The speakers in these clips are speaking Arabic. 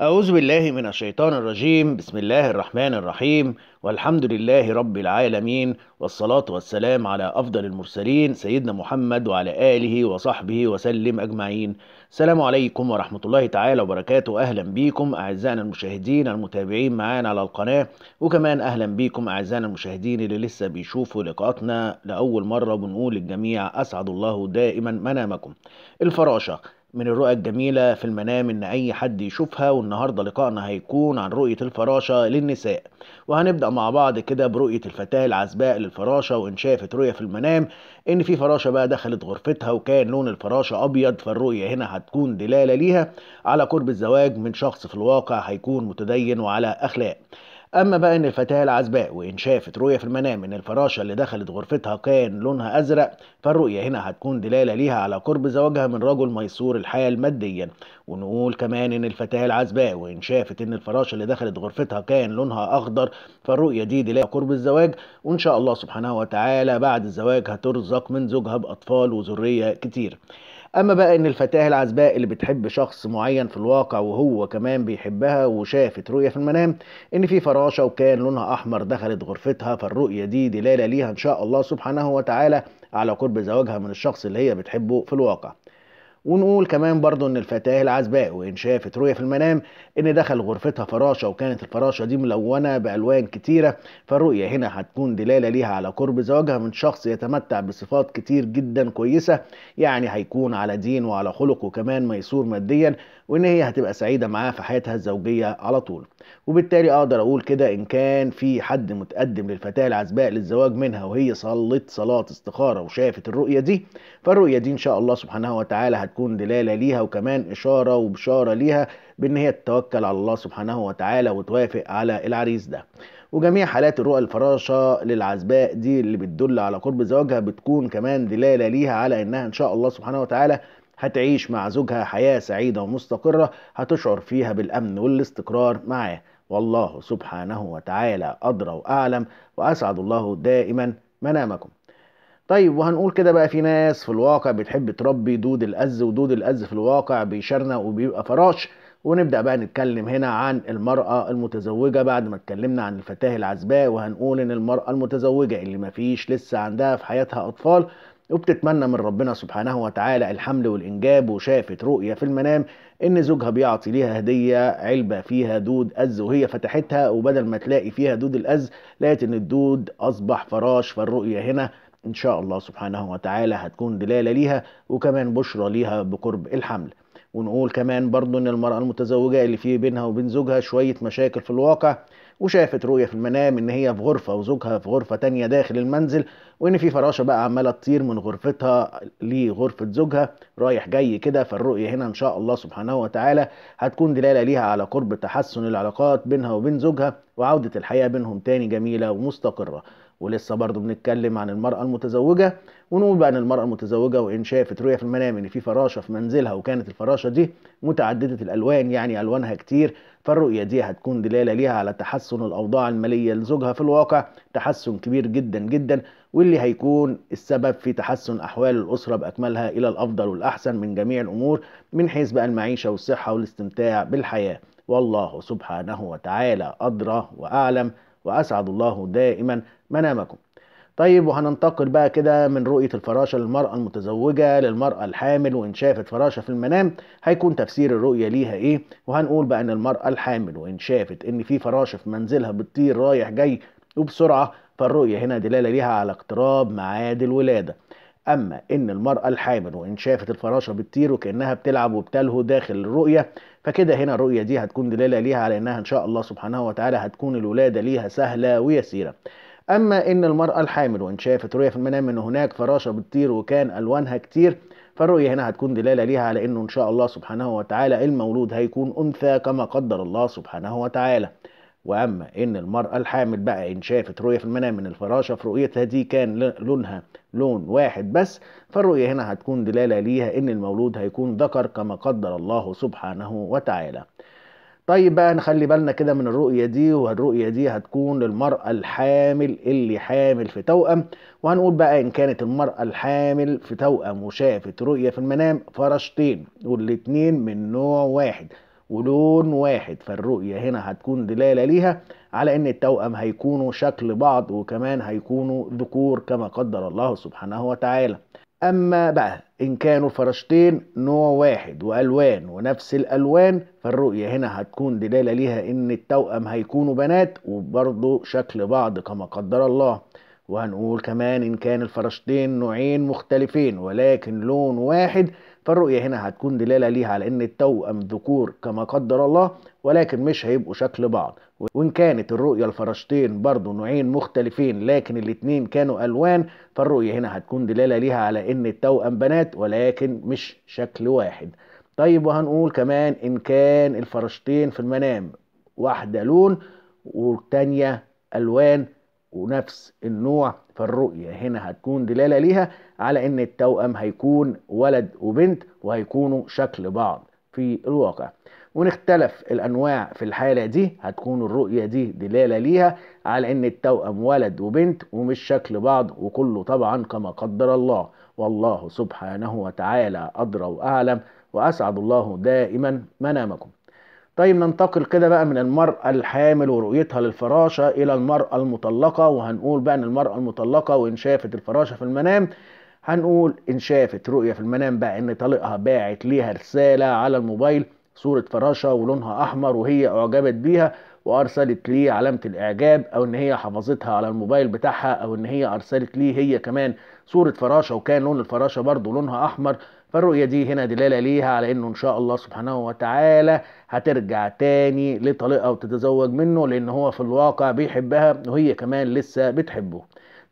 أعوذ بالله من الشيطان الرجيم بسم الله الرحمن الرحيم والحمد لله رب العالمين والصلاة والسلام على أفضل المرسلين سيدنا محمد وعلى آله وصحبه وسلم أجمعين السلام عليكم ورحمة الله تعالى وبركاته أهلا بكم أعزائنا المشاهدين المتابعين معانا على القناة وكمان أهلا بكم أعزائنا المشاهدين اللي لسه بيشوفوا لقاءاتنا لأول مرة بنقول للجميع أسعد الله دائما منامكم الفراشة من الرؤى الجميلة في المنام إن أي حد يشوفها والنهاردة لقائنا هيكون عن رؤية الفراشة للنساء وهنبدأ مع بعض كده برؤية الفتاة العزباء للفراشة وإن شافت رؤية في المنام إن في فراشة بقى دخلت غرفتها وكان لون الفراشة أبيض فالرؤية هنا هتكون دلالة ليها على قرب الزواج من شخص في الواقع هيكون متدين وعلى أخلاق اما بقى ان الفتاه العزباء وان شافت رؤيه في المنام ان الفراشه اللي دخلت غرفتها كان لونها ازرق فالرؤيه هنا هتكون دلاله ليها على قرب زواجها من رجل ميسور الحال ماديا ونقول كمان ان الفتاه العزباء وان شافت ان الفراشه اللي دخلت غرفتها كان لونها اخضر فالرؤيه دي دلاله قرب الزواج وان شاء الله سبحانه وتعالى بعد الزواج هترزق من زوجها باطفال وذريه كتير اما بقى ان الفتاة العزباء اللي بتحب شخص معين في الواقع وهو كمان بيحبها وشافت رؤية في المنام ان في فراشة وكان لونها احمر دخلت غرفتها فالرؤية دي دلالة ليها ان شاء الله سبحانه وتعالى على قرب زواجها من الشخص اللي هي بتحبه في الواقع ونقول كمان برضو ان الفتاة العزباء وان شافت رؤية في المنام ان دخل غرفتها فراشة وكانت الفراشة دي ملونة بالوان كتيرة فالرؤية هنا هتكون دلالة ليها على قرب زواجها من شخص يتمتع بصفات كتير جدا كويسة يعني هيكون على دين وعلى خلق وكمان ميسور ماديا وان هي هتبقى سعيدة معاه في حياتها الزوجية على طول وبالتالي اقدر اقول كده ان كان في حد متقدم للفتاة العزباء للزواج منها وهي صلت صلاة استخارة وشافت الرؤية دي فالرؤية دي ان شاء الله سبحانه وتعالى هت هتكون دلالة ليها وكمان إشارة وبشارة ليها بإن هي تتوكل على الله سبحانه وتعالى وتوافق على العريس ده وجميع حالات الرؤى الفراشة للعزباء دي اللي بتدل على قرب زواجها بتكون كمان دلالة ليها على إنها إن شاء الله سبحانه وتعالى هتعيش مع زوجها حياة سعيدة ومستقرة هتشعر فيها بالأمن والاستقرار معاه والله سبحانه وتعالى أدرى وأعلم وأسعد الله دائما منامكم طيب وهنقول كده بقى في ناس في الواقع بتحب تربي دود الأز ودود الأز في الواقع بيشرنق وبيبقى فراش ونبدأ بقى نتكلم هنا عن المرأة المتزوجة بعد ما اتكلمنا عن الفتاة العزباء وهنقول إن المرأة المتزوجة اللي ما فيش لسه عندها في حياتها أطفال وبتتمنى من ربنا سبحانه وتعالى الحمل والإنجاب وشافت رؤية في المنام إن زوجها بيعطي ليها هدية علبة فيها دود أز وهي فتحتها وبدل ما تلاقي فيها دود الأز لقيت إن الدود أصبح فراش فالرؤية هنا إن شاء الله سبحانه وتعالى هتكون دلالة ليها وكمان بشرى ليها بقرب الحمل ونقول كمان برضو ان المرأة المتزوجة اللي في بينها وبين زوجها شوية مشاكل في الواقع وشافت رؤية في المنام ان هي في غرفة وزوجها في غرفة تانية داخل المنزل وان في فراشة بقى عمالة تطير من غرفتها لغرفة زوجها رايح جاي كده فالرؤية هنا ان شاء الله سبحانه وتعالى هتكون دلالة ليها على قرب تحسن العلاقات بينها وبين زوجها وعودة الحياة بينهم تاني جميلة ومستقرة ولسه برضه بنتكلم عن المرأة المتزوجة ونقول بقى ان المرأة المتزوجة وان شافت رؤية في المنام ان في فراشة في منزلها وكانت الفراشة دي متعددة الالوان يعني الوانها كتير فالرؤية دي هتكون دلالة ليها على تحسن الاوضاع المالية لزوجها في الواقع تحسن كبير جدا جدا واللي هيكون السبب في تحسن احوال الاسرة باكملها الى الافضل والاحسن من جميع الامور من حيث بقى المعيشة والصحة والاستمتاع بالحياة والله سبحانه وتعالى ادرى واعلم وأسعد الله دائما منامكم طيب وهننتقل بقى كده من رؤية الفراشة للمرأة المتزوجة للمرأة الحامل وإن شافت فراشة في المنام هيكون تفسير الرؤية ليها إيه وهنقول بقى إن المرأة الحامل وإن شافت إن في فراشة في منزلها بتطير رايح جاي وبسرعة فالرؤية هنا دلالة ليها على اقتراب معاد الولادة اما ان المراه الحامل وان شافت الفراشه بتطير وكانها بتلعب وبتلهو داخل الرؤيه فكده هنا الرؤيه دي هتكون دلاله ليها على انها ان شاء الله سبحانه وتعالى هتكون الولاده ليها سهله ويسيره اما ان المراه الحامل وان شافت رؤيه في المنام ان هناك فراشه بتطير وكان الوانها كتير فالرؤيه هنا هتكون دلاله ليها على انه ان شاء الله سبحانه وتعالى المولود هيكون انثى كما قدر الله سبحانه وتعالى واما ان المراه الحامل بقى ان شافت رؤيه في المنام من الفراشه في رؤيتها دي كان لونها لون واحد بس فالرؤيه هنا هتكون دلاله ليها ان المولود هيكون ذكر كما قدر الله سبحانه وتعالى طيب بقى نخلي بالنا كده من الرؤية دي والرؤية دي هتكون للمرأة الحامل اللي حامل في توأم وهنقول بقى إن كانت المرأة الحامل في توأم وشافت رؤية في المنام فرشتين والاتنين من نوع واحد ولون واحد فالرؤية هنا هتكون دلالة ليها على ان التوأم هيكونوا شكل بعض وكمان هيكونوا ذكور كما قدر الله سبحانه وتعالى اما بقى ان كانوا فرشتين نوع واحد والوان ونفس الالوان فالرؤية هنا هتكون دلالة ليها ان التوأم هيكونوا بنات وبرضه شكل بعض كما قدر الله وهنقول كمان ان كان الفراشتين نوعين مختلفين ولكن لون واحد فالرؤية هنا هتكون دلالة ليها على ان التوأم ذكور كما قدر الله ولكن مش هيبقوا شكل بعض وان كانت الرؤية الفرشتين برضو نوعين مختلفين لكن الاتنين كانوا الوان فالرؤية هنا هتكون دلالة ليها على ان التوأم بنات ولكن مش شكل واحد طيب وهنقول كمان ان كان الفرشتين في المنام واحدة لون والتانية الوان ونفس النوع فالرؤية هنا هتكون دلالة ليها على ان التوأم هيكون ولد وبنت وهيكونوا شكل بعض في الواقع ونختلف الأنواع في الحالة دي هتكون الرؤية دي دلالة ليها على إن التوأم ولد وبنت ومش شكل بعض وكله طبعا كما قدر الله والله سبحانه وتعالى أدرى وأعلم وأسعد الله دائما منامكم طيب ننتقل كده بقى من المرأة الحامل ورؤيتها للفراشة إلى المرأة المطلقة وهنقول بقى إن المرأة المطلقة وإن شافت الفراشة في المنام هنقول إن شافت رؤية في المنام بقى إن طليقها باعت ليها رسالة على الموبايل صورة فراشة ولونها أحمر وهي أعجبت بيها وأرسلت ليه علامة الإعجاب أو إن هي حفظتها على الموبايل بتاعها أو إن هي أرسلت ليه هي كمان صورة فراشة وكان لون الفراشة برضو لونها أحمر فالرؤية دي هنا دلالة ليها على انه ان شاء الله سبحانه وتعالى هترجع تاني لطليقها وتتزوج منه لان هو في الواقع بيحبها وهي كمان لسه بتحبه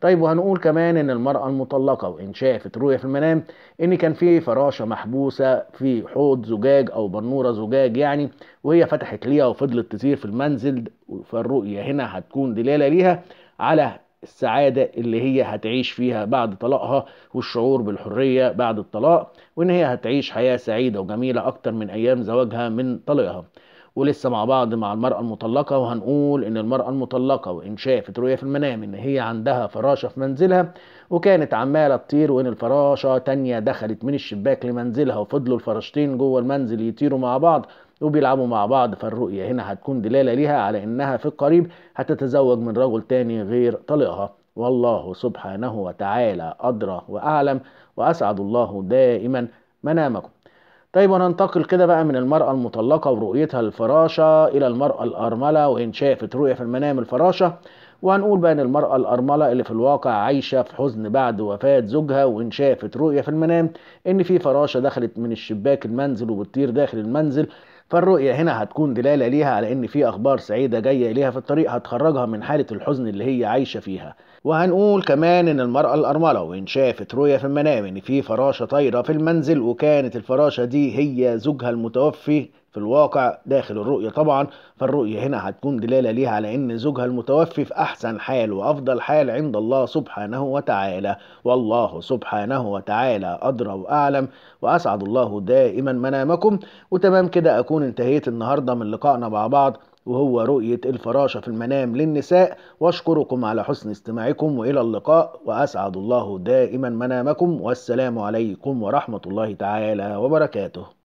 طيب وهنقول كمان ان المرأة المطلقة وان شافت رؤية في المنام ان كان في فراشة محبوسة في حوض زجاج او بنورة زجاج يعني وهي فتحت ليها وفضلت تسير في المنزل فالرؤية هنا هتكون دلالة ليها على السعادة اللي هي هتعيش فيها بعد طلاقها والشعور بالحرية بعد الطلاق وإن هي هتعيش حياة سعيدة وجميلة أكتر من أيام زواجها من طلاقها ولسه مع بعض مع المرأة المطلقة وهنقول إن المرأة المطلقة وإن شافت رؤية في المنام إن هي عندها فراشة في منزلها وكانت عمالة تطير وإن الفراشة تانية دخلت من الشباك لمنزلها وفضلوا الفراشتين جوه المنزل يطيروا مع بعض وبيلعبوا مع بعض فالرؤية هنا هتكون دلالة ليها على إنها في القريب هتتزوج من رجل تاني غير طليقها والله سبحانه وتعالى أدرى وأعلم وأسعد الله دائما منامكم طيب وننتقل كده بقى من المرأة المطلقة ورؤيتها الفراشة إلى المرأة الأرملة وإن شافت رؤية في المنام الفراشة وهنقول بقى إن المرأة الأرملة اللي في الواقع عايشة في حزن بعد وفاة زوجها وإن شافت رؤية في المنام إن في فراشة دخلت من الشباك المنزل وبتطير داخل المنزل فالرؤية هنا هتكون دلالة ليها على إن في أخبار سعيدة جاية إليها في الطريق هتخرجها من حالة الحزن اللي هي عايشة فيها وهنقول كمان إن المرأة الأرملة وإن شافت رؤية في المنام إن في فراشة طايرة في المنزل وكانت الفراشة دي هي زوجها المتوفي في الواقع داخل الرؤية طبعا فالرؤية هنا هتكون دلالة ليها على ان زوجها المتوفي في احسن حال وافضل حال عند الله سبحانه وتعالى والله سبحانه وتعالى ادرى واعلم واسعد الله دائما منامكم وتمام كده اكون انتهيت النهاردة من لقائنا مع بعض وهو رؤية الفراشة في المنام للنساء واشكركم على حسن استماعكم وإلى اللقاء وأسعد الله دائما منامكم والسلام عليكم ورحمة الله تعالى وبركاته